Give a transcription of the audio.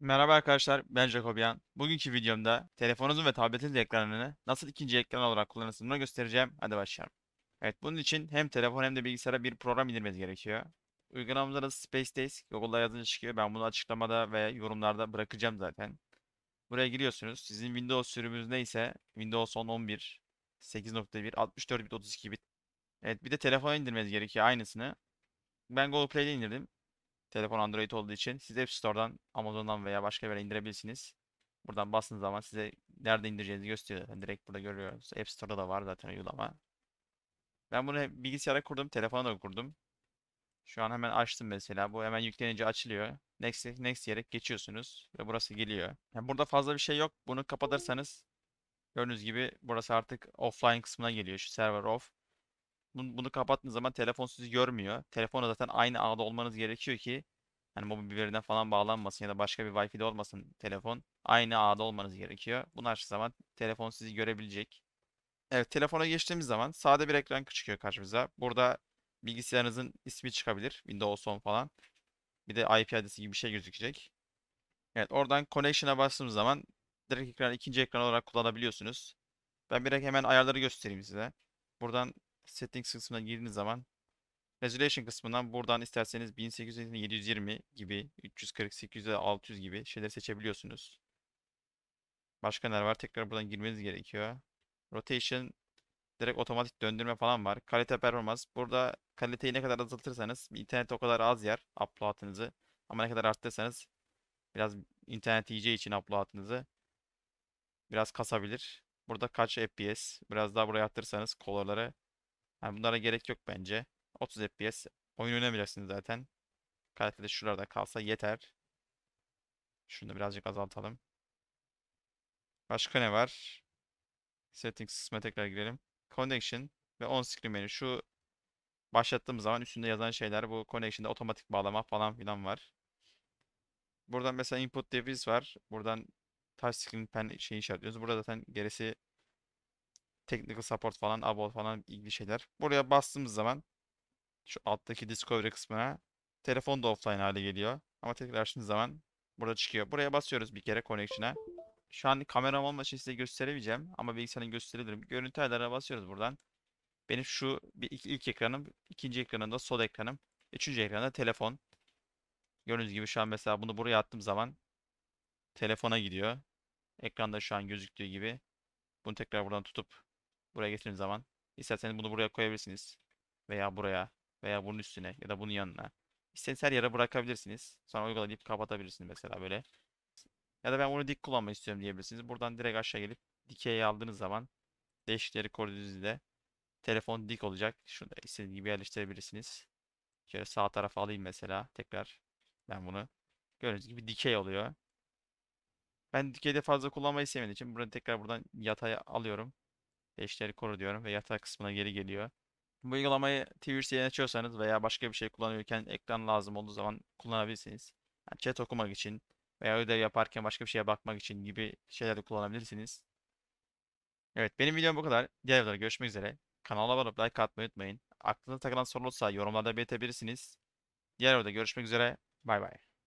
Merhaba arkadaşlar, ben Jacobian. Bugünkü videomda telefonunuzun ve tabletinizin ekranını nasıl ikinci ekran olarak kullanırsınız göstereceğim. Hadi başlayalım. Evet, bunun için hem telefon hem de bilgisayara bir program indirmeniz gerekiyor. Uygulamamızda Space Spacedays, Google'da yazınca çıkıyor. Ben bunu açıklamada ve yorumlarda bırakacağım zaten. Buraya giriyorsunuz. Sizin Windows sürümünüz neyse Windows 10 11 8.1 64 bit 32 bit. Evet bir de telefon indirmeniz gerekiyor aynısını. Ben Google Play'de indirdim. Telefon Android olduğu için siz App Store'dan, Amazon'dan veya başka bir yere indirebilirsiniz. Buradan bastığınız zaman size nerede indireceğinizi gösteriyor zaten. Direkt burada görüyoruz. App Store'da da var zaten uygulama. Ben bunu bilgisayara kurdum, telefona da kurdum. Şu an hemen açtım mesela. Bu hemen yüklenince açılıyor. Next, next diyerek geçiyorsunuz ve burası geliyor. Yani burada fazla bir şey yok. Bunu kapatırsanız gördüğünüz gibi burası artık offline kısmına geliyor. Şu server off bunu, bunu kapattığınız zaman telefon sizi görmüyor. Telefona zaten aynı ağda olmanız gerekiyor ki hani mobil birbirine falan bağlanmasın ya da başka bir Wi-Fi'de olmasın telefon. Aynı ağda olmanız gerekiyor. Bunu açtığınız zaman telefon sizi görebilecek. Evet telefona geçtiğimiz zaman sade bir ekran çıkıyor karşımıza. Burada bilgisayarınızın ismi çıkabilir. Windows 10 falan. Bir de IP adresi gibi bir şey gözükecek. Evet oradan connection'a bastığımız zaman direkt ekran ikinci ekran olarak kullanabiliyorsunuz. Ben direkt hemen ayarları göstereyim size. Buradan Settings kısmına girdiğiniz zaman Resolution kısmından buradan isterseniz 1800 720 gibi 340 800 600 gibi şeyler seçebiliyorsunuz. Başka neler var? Tekrar buradan girmeniz gerekiyor. Rotation direkt otomatik döndürme falan var. Kalite performans. Burada kaliteyi ne kadar azaltırsanız internet o kadar az yer upload'ınızı. Ama ne kadar arttırırsanız biraz internet yiyeceği için upload'ınızı biraz kasabilir. Burada kaç FPS biraz daha buraya arttırırsanız kolorları yani bunlara gerek yok bence. 30 FPS oyun oynamayacaksınız zaten. Kalite de şuralarda kalsa yeter. Şunu da birazcık azaltalım. Başka ne var? Settings kısmına tekrar girelim. Connection ve on screen menü. Şu başlattığım zaman üstünde yazan şeyler bu connection'da otomatik bağlama falan filan var. Buradan mesela input device var. Buradan touch screen pen şeyi işaretliyoruz. Burada zaten gerisi Technical support falan, about falan ilgili şeyler. Buraya bastığımız zaman şu alttaki discovery kısmına telefon da offline hale geliyor. Ama tekrar açtığınız zaman burada çıkıyor. Buraya basıyoruz bir kere connection'a. Şu an kameram olmadığı için size gösteremeyeceğim ama bilgisayarını gösterebilirim. Görüntü ayarlarına basıyoruz buradan. Benim şu bir ilk, ilk ekranım, ikinci ekranımda sol ekranım, üçüncü ekranda telefon. Gördüğünüz gibi şu an mesela bunu buraya attığım zaman telefona gidiyor. Ekranda şu an gözüktüğü gibi. Bunu tekrar buradan tutup Buraya getirdiğim zaman isterseniz bunu buraya koyabilirsiniz. Veya buraya veya bunun üstüne ya da bunun yanına. İstediğiniz her yere bırakabilirsiniz. Sonra uygulayıp kapatabilirsiniz mesela böyle. Ya da ben bunu dik kullanmak istiyorum diyebilirsiniz. Buradan direkt aşağı gelip dikeye aldığınız zaman değişikleri koyduğunuzda telefon dik olacak. Şunu da istediğiniz gibi yerleştirebilirsiniz. Şöyle sağ tarafa alayım mesela tekrar. Ben bunu gördüğünüz gibi dikey oluyor. Ben dikeyde fazla kullanmayı sevmediğim için bunu tekrar buradan yataya alıyorum. Eşleri koru diyorum ve yatak kısmına geri geliyor. Bu uygulamayı TVC'ye açıyorsanız veya başka bir şey kullanıyorken ekran lazım olduğu zaman kullanabilirsiniz. Yani chat okumak için veya ödev yaparken başka bir şeye bakmak için gibi şeyler de kullanabilirsiniz. Evet benim videom bu kadar. Diğer videolarda görüşmek üzere. Kanala abone olup like atmayı unutmayın. Aklınıza takılan soru olursa yorumlarda belirtebilirsiniz. Diğer videoda görüşmek üzere. Bay bay.